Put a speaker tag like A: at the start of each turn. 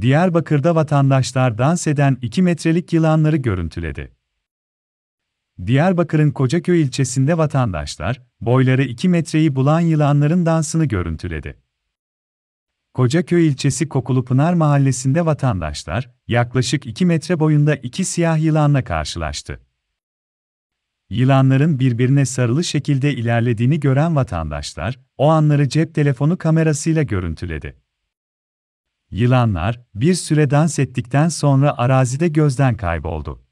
A: Diyarbakır'da vatandaşlar dans eden 2 metrelik yılanları görüntüledi. Diyarbakır'ın Kocaköy ilçesinde vatandaşlar, boyları 2 metreyi bulan yılanların dansını görüntüledi. Kocaköy ilçesi Kokulupınar mahallesinde vatandaşlar, yaklaşık 2 metre boyunda iki siyah yılanla karşılaştı. Yılanların birbirine sarılı şekilde ilerlediğini gören vatandaşlar, o anları cep telefonu kamerasıyla görüntüledi. Yılanlar bir süre dans ettikten sonra arazide gözden kayboldu.